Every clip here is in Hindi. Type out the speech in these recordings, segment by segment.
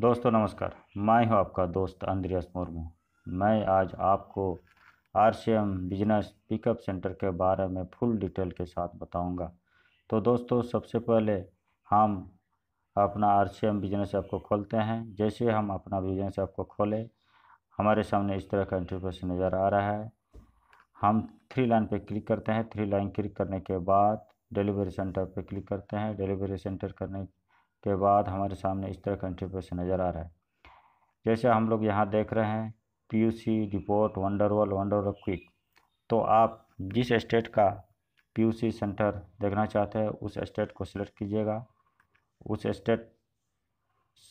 दोस्तों नमस्कार मैं हूं आपका दोस्त अंद्रियास मुर्मू मैं आज आपको आर बिजनेस पिकअप सेंटर के बारे में फुल डिटेल के साथ बताऊंगा तो दोस्तों सबसे पहले हम अपना आर बिजनेस ऐप को खोलते हैं जैसे हम अपना बिजनेस ऐप को खोले हमारे सामने इस तरह का इंटरफेस नज़र आ रहा है हम थ्री लाइन पर क्लिक करते हैं थ्री लाइन क्लिक करने के बाद डिलीवरी सेंटर पर क्लिक करते हैं डिलीवरी सेंटर करने के बाद हमारे सामने इस तरह का इंटरफेस नज़र आ रहा है जैसे हम लोग यहाँ देख रहे हैं PUC report world wonder quick तो आप जिस स्टेट का पीयूसी सेंटर देखना चाहते हैं उस स्टेट को सिलेक्ट कीजिएगा उस स्टेट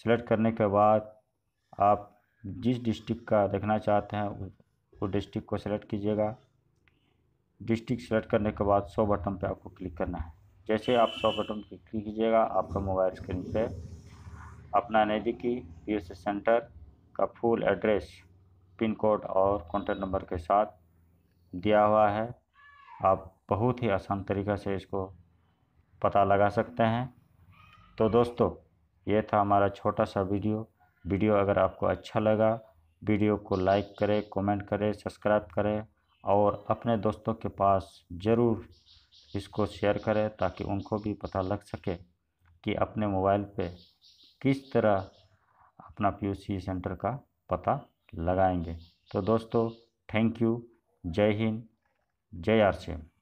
सेलेक्ट करने के बाद आप जिस डिस्ट्रिक्ट का देखना चाहते हैं वो डिस्ट्रिक्ट को सिलेक्ट कीजिएगा डिस्ट्रिक्ट सेलेक्ट करने के बाद सौ बटन पे आपको क्लिक करना है जैसे आप सौ बटन पर क्लिक कीजिएगा आपका मोबाइल स्क्रीन पे अपना नज़दीकी पी सेंटर का फुल एड्रेस पिन कोड और कॉन्टैक्ट नंबर के साथ दिया हुआ है आप बहुत ही आसान तरीक़ा से इसको पता लगा सकते हैं तो दोस्तों ये था हमारा छोटा सा वीडियो वीडियो अगर आपको अच्छा लगा वीडियो को लाइक करें कमेंट करें सब्सक्राइब करें और अपने दोस्तों के पास ज़रूर इसको शेयर करें ताकि उनको भी पता लग सके कि अपने मोबाइल पे किस तरह अपना पीयूसी सेंटर का पता लगाएंगे तो दोस्तों थैंक यू जय हिंद जय आर